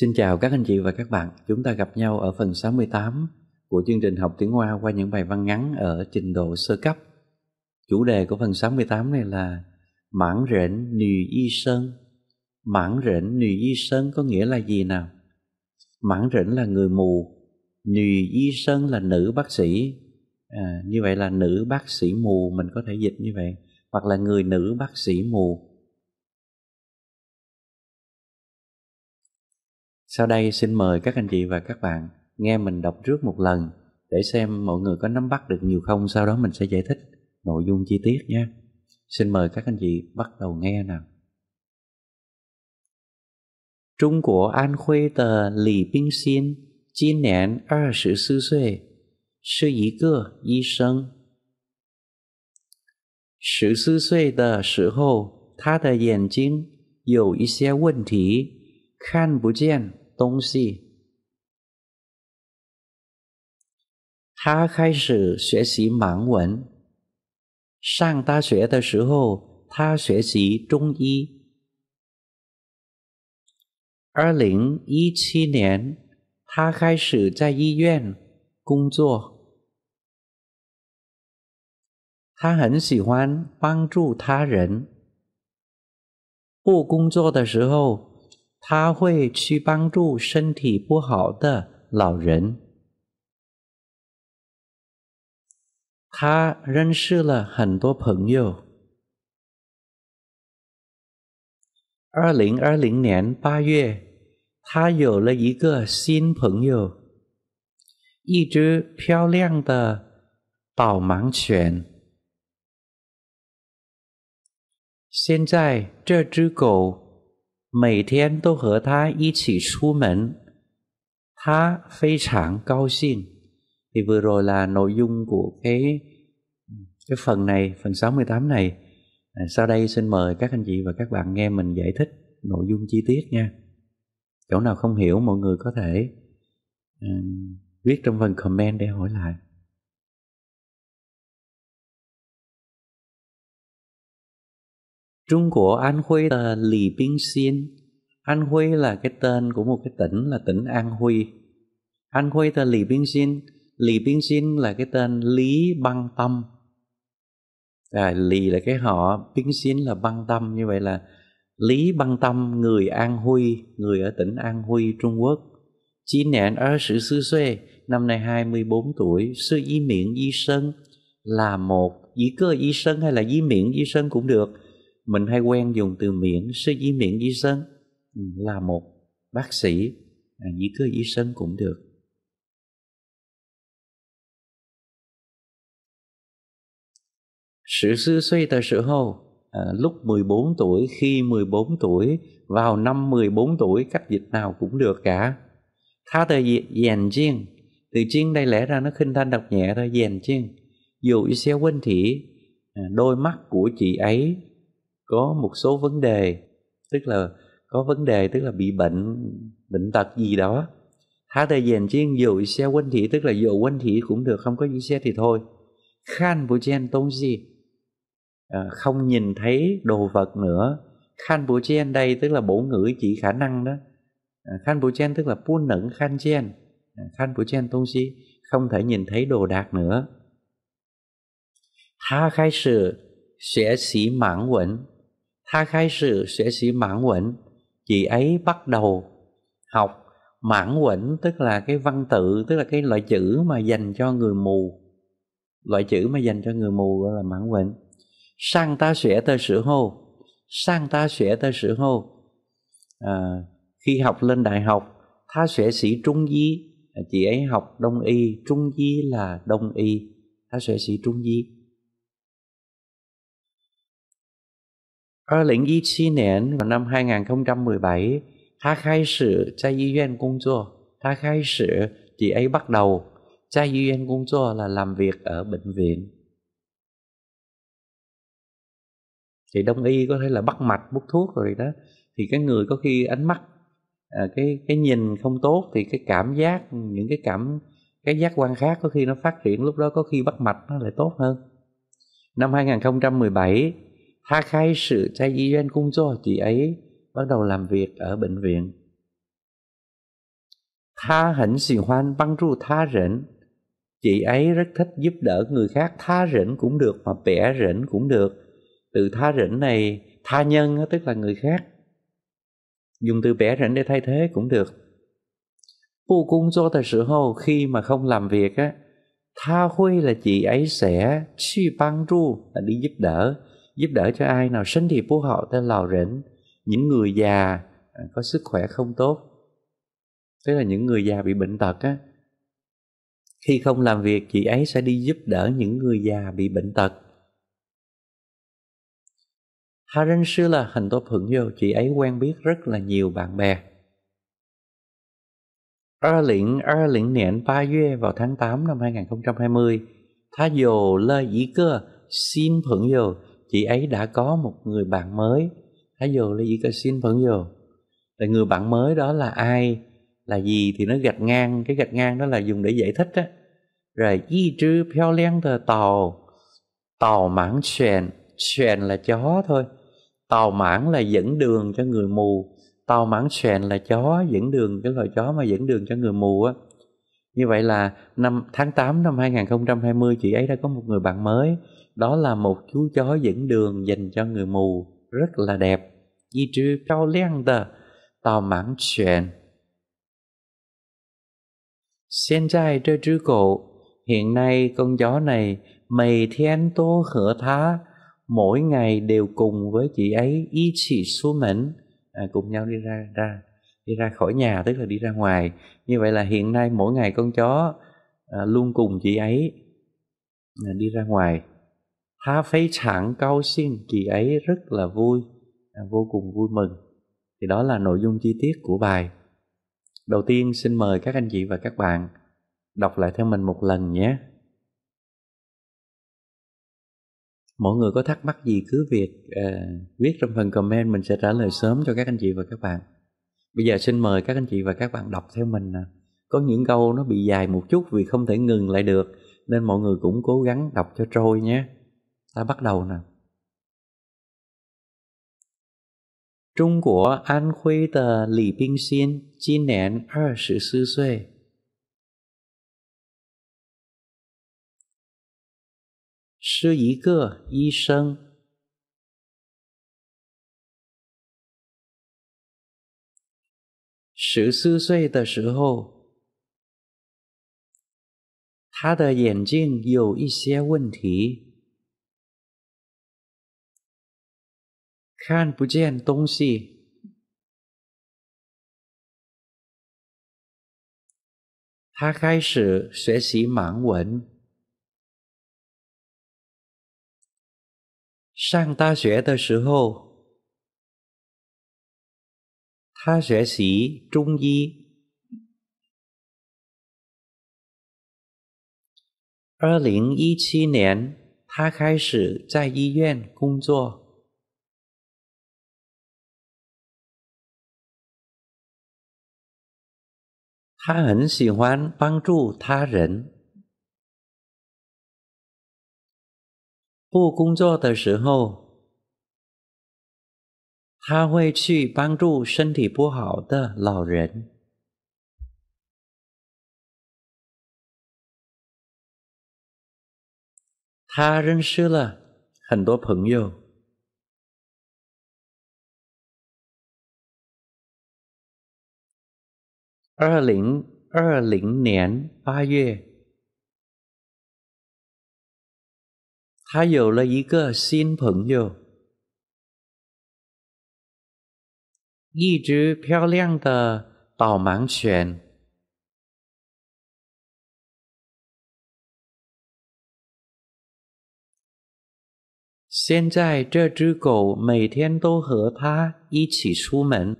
Xin chào các anh chị và các bạn, chúng ta gặp nhau ở phần 68 của chương trình học tiếng Hoa qua những bài văn ngắn ở trình độ sơ cấp. Chủ đề của phần 68 này là Mãn rễn nữ y sơn. Mãn rễn nữ y sơn có nghĩa là gì nào? Mãn rễn là người mù, nữ y sơn là nữ bác sĩ. À, như vậy là nữ bác sĩ mù mình có thể dịch như vậy, hoặc là người nữ bác sĩ mù Sau đây xin mời các anh chị và các bạn nghe mình đọc trước một lần để xem mọi người có nắm bắt được nhiều không, sau đó mình sẽ giải thích nội dung chi tiết nha Xin mời các anh chị bắt đầu nghe nào. Trung của An Huy tờ Lý Binh Xin, 今年二十四岁，是一个医生。十四岁的时候，他的眼睛有一些问题，看不见。东西。他开始学习盲文。上大学的时候，他学习中医。二零一七年，他开始在医院工作。他很喜欢帮助他人。不工作的时候。他会去帮助身体不好的老人。他认识了很多朋友。二零二零年八月，他有了一个新朋友，一只漂亮的导盲犬。现在这只狗。每天都和他一起出门，他非常高兴。Thì vừa rồi là nội dung của cái cái phần này, phần 68 này. À, sau đây xin mời các anh chị và các bạn nghe mình giải thích nội dung chi tiết nha. Chỗ nào không hiểu mọi người có thể viết trong phần comment để hỏi lại. Trung của An Huy là Lì Biên Xin. An Huy là cái tên của một cái tỉnh là tỉnh An Huy. An Huy là Lì Biên Xin. Lì Biên Xin là cái tên Lý Băng Tâm. À, Lì là cái họ, Biên Xin là Băng Tâm. Như vậy là Lý Băng Tâm, người An Huy, người ở tỉnh An Huy, Trung Quốc. Chi nạn ở sự sư xuê, năm nay 24 tuổi, sư y miệng y sân là một, y cơ y sân hay là y miệng y sân cũng được – mình hay quen dùng từ miệng sư di miệng di sân ừ, là một bác sĩ à, dĩ cơ di sân cũng được sự sư suy tại sự hô à, lúc 14 tuổi khi 14 tuổi vào năm 14 tuổi cách dịch nào cũng được cả tha tờ dàn chiên từ chiên đây lẽ ra nó khinh thanh đọc nhẹ thôi dàn chiên dù y xeo quên thị à, đôi mắt của chị ấy có một số vấn đề tức là có vấn đề tức là bị bệnh bệnh tật gì đó hát thời gian chuyên dụ xe quanh thị tức là dụ quanh thị cũng được không có gì xe thì thôi khan bộ chen tôn gì à, không nhìn thấy đồ vật nữa khan bộ chen đây tức là bổ ngữ chỉ khả năng đó à, khan bộ chen tức là buôn nẫn khan chen à, khan bộ chen tôn gì không thể nhìn thấy đồ đạc nữa tha khai sự sẽ sĩ mãn quẩn Tha khai sự sẽ sĩ mãn quẩn, chị ấy bắt đầu học mãn quẩn tức là cái văn tự, tức là cái loại chữ mà dành cho người mù. Loại chữ mà dành cho người mù gọi là mãn quẩn. Sang ta sẽ tơ sử hô, sang ta sẽ tơ sử hô. À, khi học lên đại học, tha sẽ sĩ trung y à, chị ấy học đông y, trung y là đông y, tha sẽ sĩ trung y 2017年 năm2017，他开始在医院工作。他开始 chị ấy bắt đầu là làm việc ở bệnh viện. Thì đông y có thể là bắt mạch bút thuốc rồi đó. Thì cái người có khi ánh mắt à, cái cái nhìn không tốt thì cái cảm giác những cái cảm cái giác quan khác có khi nó phát triển lúc đó có khi bắt mạch nó lại tốt hơn. Năm 2017他开始在医院工作，chị ấy bắt đầu làm việc ở bệnh viện. Tha hẳn băng trụ tha rỉnh. Chị ấy rất thích giúp đỡ người khác, tha rỉnh cũng được mà bẻ rỉnh cũng được. Từ tha rỉnh này, tha nhân tức là người khác. Dùng từ bẻ rỉnh để thay thế cũng được. Bù cung do thời sự hô khi mà không làm việc á, tha huy là chị ấy sẽ chi băng trụ là đi giúp đỡ giúp đỡ cho ai nào thì phú nào 身体不好 ta lò rỉnh những người già à, có sức khỏe không tốt tức là những người già bị bệnh tật á khi không làm việc chị ấy sẽ đi giúp đỡ những người già bị bệnh tật là vô chị ấy quen biết rất là nhiều bạn bè 2020年8 Yue vào tháng 8 năm 2020 vô chị ấy đã có một người bạn mới ví dụ là gì cả xin phận dụ tại người bạn mới đó là ai là gì thì nó gạch ngang cái gạch ngang đó là dùng để giải thích á rồi di trư pheo len tờ tàu tàu mãn xuyền xuyền là chó thôi tàu mãn là dẫn đường cho người mù tàu mãn xuyền là chó dẫn đường cái loài chó mà dẫn đường cho người mù á như vậy là năm tháng 8 năm 2020 chị ấy đã có một người bạn mới, đó là một chú chó dẫn đường dành cho người mù rất là đẹp. Di trư cao liang tờ, tàu mãn chuyện. Hiện tại trơ trư cổ, hiện nay con chó này mày thiên tô hở thá, mỗi ngày đều cùng với chị ấy ý chỉ số mệnh, à, cùng nhau đi ra ra đi ra khỏi nhà tức là đi ra ngoài như vậy là hiện nay mỗi ngày con chó à, luôn cùng chị ấy à, đi ra ngoài tha phấy chẳng cao xin chị ấy rất là vui à, vô cùng vui mừng thì đó là nội dung chi tiết của bài đầu tiên xin mời các anh chị và các bạn đọc lại theo mình một lần nhé mọi người có thắc mắc gì cứ việc uh, viết trong phần comment mình sẽ trả lời sớm cho các anh chị và các bạn Bây giờ xin mời các anh chị và các bạn đọc theo mình nè. Có những câu nó bị dài một chút vì không thể ngừng lại được, nên mọi người cũng cố gắng đọc cho trôi nhé. Ta bắt đầu nè. Trung Quốc An Huy tờ Lý Binh Xin, chín nén 24 tuổi. Sư ý cơ, y sinh, 十四岁的时候，他的眼睛有一些问题，看不见东西。他开始学习盲文。上大学的时候。他学习中医。二零一七年，他开始在医院工作。他很喜欢帮助他人。不工作的时候。他会去帮助身体不好的老人。他认识了很多朋友。二零二零年八月，他有了一个新朋友。一只漂亮的导盲犬。现在这只狗每天都和它一起出门，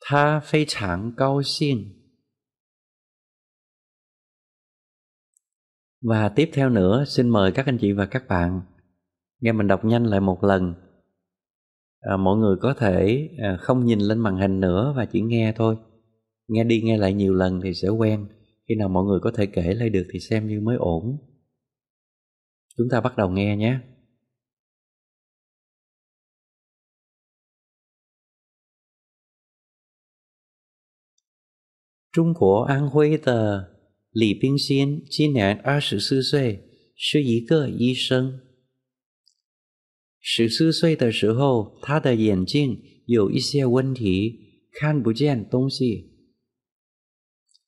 它非常高兴。và tiếp theo nữa, xin mời các anh chị và các bạn. nghe mình đọc nhanh lại một lần à, mọi người có thể à, không nhìn lên màn hình nữa và chỉ nghe thôi nghe đi nghe lại nhiều lần thì sẽ quen khi nào mọi người có thể kể lại được thì xem như mới ổn chúng ta bắt đầu nghe nhé Trung Quốc An Huy tờ Lý Binh Xiên, 今年二十四岁，是一个医生。十四岁的时候，他的眼睛有一些问题，看不见东西。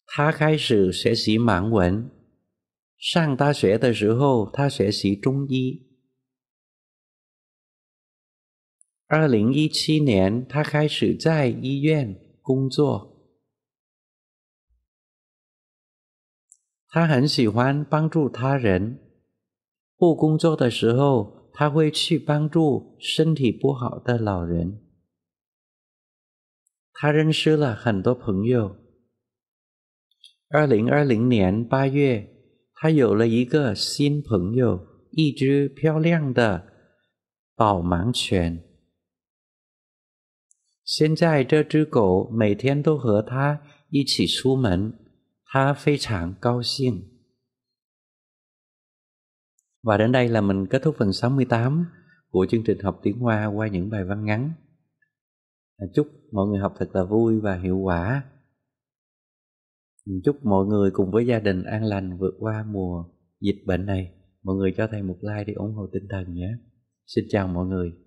他开始学习盲文。上大学的时候，他学习中医。二零一七年，他开始在医院工作。他很喜欢帮助他人。不工作的时候。他会去帮助身体不好的老人。他认识了很多朋友。二零二零年八月，他有了一个新朋友，一只漂亮的导盲犬。现在这只狗每天都和他一起出门，他非常高兴。Và đến đây là mình kết thúc phần 68 của chương trình học tiếng Hoa qua những bài văn ngắn. À, chúc mọi người học thật là vui và hiệu quả. Chúc mọi người cùng với gia đình an lành vượt qua mùa dịch bệnh này. Mọi người cho thầy một like để ủng hộ tinh thần nhé. Xin chào mọi người.